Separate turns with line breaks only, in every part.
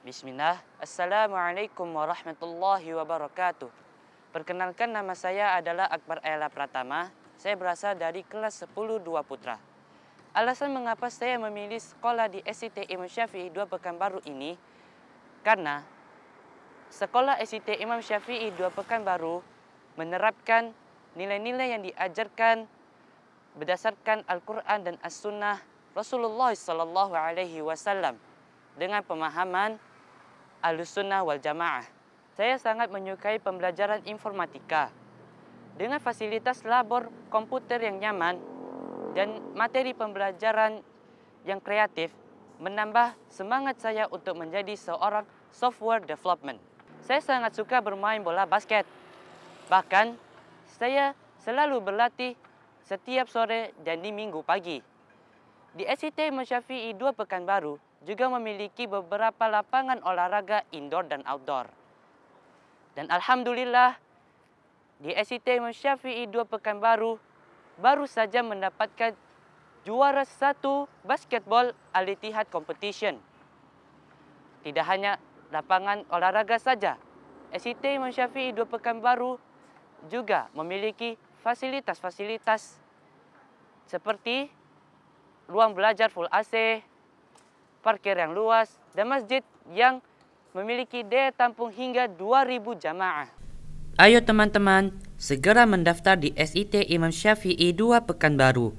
Bismillah, Assalamualaikum warahmatullahi wabarakatuh. Perkenalkan nama saya adalah Akbar Ella Pratama. Saya berasal dari kelas 10 2 Putra. Alasan mengapa saya memilih sekolah di SIT Imam Syafi'i 2 Pekanbaru ini karena sekolah SIT Imam Syafi'i 2 Pekanbaru menerapkan nilai-nilai yang diajarkan berdasarkan Al-Quran dan As-Sunnah Rasulullah Sallallahu Alaihi Wasallam dengan pemahaman Al-Sunnah Wal-Jamaah. Saya sangat menyukai pembelajaran informatika. Dengan fasilitas labor komputer yang nyaman dan materi pembelajaran yang kreatif, menambah semangat saya untuk menjadi seorang software development. Saya sangat suka bermain bola basket. Bahkan, saya selalu berlatih setiap sore dan di minggu pagi. Di SIT Masyafi'i 2 Pekanbaru, juga memiliki beberapa lapangan olahraga indoor dan outdoor. Dan Alhamdulillah, di SIT Imam Syafi'i dua pekan baru, baru saja mendapatkan juara satu basketball Al-Ittihad Competition. Tidak hanya lapangan olahraga saja, SIT Imam Syafi'i dua pekan baru juga memiliki fasilitas-fasilitas seperti ruang belajar full AC, parkir yang luas, dan masjid yang memiliki daya tampung hingga 2000 jamaah. Ayo teman-teman, segera mendaftar di SIT Imam Syafi'i 2 Pekanbaru.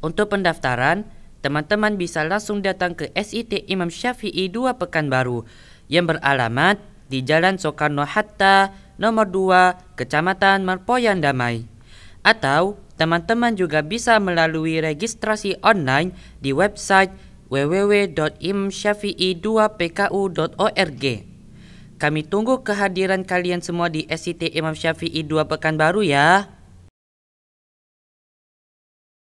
Untuk pendaftaran, teman-teman bisa langsung datang ke SIT Imam Syafi'i 2 Pekanbaru yang beralamat di Jalan Soekarno Hatta nomor 2, Kecamatan Marpoyan Damai. Atau teman-teman juga bisa melalui registrasi online di website www.imsyafi'i2pku.org. Kami tunggu kehadiran kalian semua di SCT Imam Syafi'i 2 Pekanbaru ya.